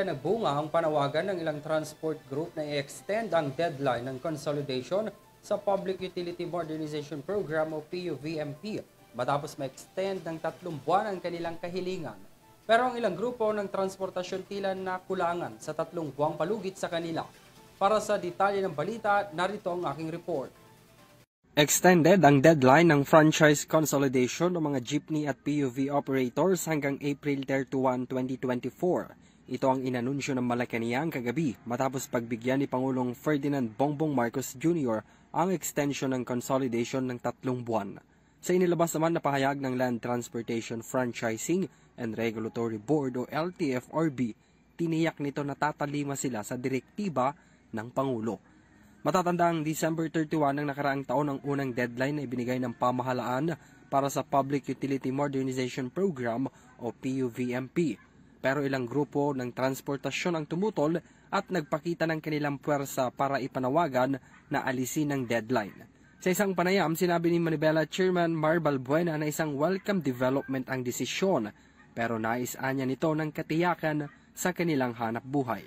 na Nagbunga ang panawagan ng ilang transport group na i-extend ang deadline ng consolidation sa Public Utility Modernization Program o PUVMP matapos ma-extend ng tatlong buwan ang kanilang kahilingan. Pero ang ilang grupo ng transportasyon tila na kulangan sa tatlong buwang palugit sa kanila. Para sa detalye ng balita, narito ang aking report. Extended ang deadline ng franchise consolidation ng mga jeepney at PUV operators hanggang April 31, 2024 ito ang inanunsyo ng Malacanang kagabi matapos pagbigyan ni Pangulong Ferdinand Bongbong Marcos Jr. ang extension ng consolidation ng tatlong buwan. Sa inilabas naman na pahayag ng Land Transportation Franchising and Regulatory Board o LTFRB, tiniyak nito na tatalima sila sa direktiba ng Pangulo. Matatanda ang December 31 ng nakaraang taon ang unang deadline na ibinigay ng pamahalaan para sa Public Utility Modernization Program o PUVMP pero ilang grupo ng transportasyon ang tumutol at nagpakita ng kanilang puwersa para ipanawagan na alisin ang deadline. Sa isang panayam, sinabi ni Manibela Chairman Mar Balbuena na isang welcome development ang desisyon pero naisanya nito ng katiyakan sa kanilang hanap buhay.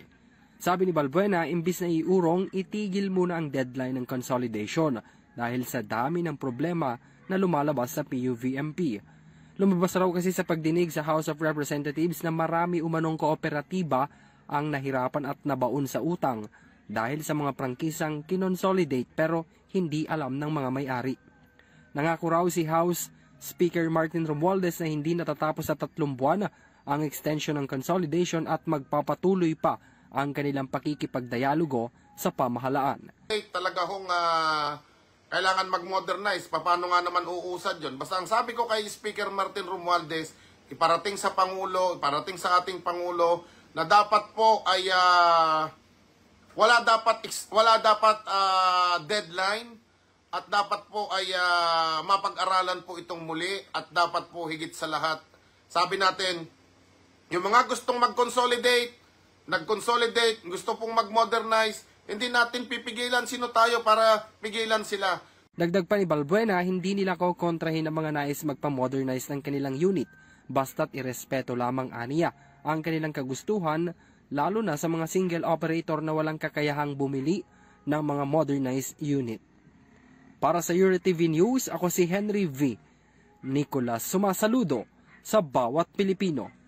Sabi ni Balbuena, imbis na iurong, itigil muna ang deadline ng consolidation dahil sa dami ng problema na lumalabas sa PUVMP Lumabas raw kasi sa pagdinig sa House of Representatives na marami umanong kooperatiba ang nahirapan at nabaon sa utang dahil sa mga prangkisang kinonsolidate pero hindi alam ng mga may-ari. Nangako raw si House Speaker Martin Romualdez na hindi natatapos sa tatlong buwan ang extension ng consolidation at magpapatuloy pa ang kanilang pakikipagdialogo sa pamahalaan. Ay, talaga hong uh, kailangan mag-modernize. Paano nga naman uusad yon? Basta ang sabi ko kay Speaker Martin Romualdez, iparating sa Pangulo, iparating sa ating Pangulo, na dapat po ay uh, wala dapat wala dapat uh, deadline at dapat po ay uh, mapag-aralan po itong muli at dapat po higit sa lahat sabi natin yung mga gustong mag-consolidate nag-consolidate gusto pong mag-modernize hindi natin pipigilan sino tayo para pigilan sila. Dagdag pa ni Balbuena, hindi nila kokontrahin ang mga nais magpa-modernize ng kanilang unit, basta't irespeto lamang aniya ang kanilang kagustuhan, lalo na sa mga single operator na walang kakayahang bumili ng mga modernized unit. Para sa Euro News, ako si Henry V. Nicolas sumasaludo sa bawat Pilipino.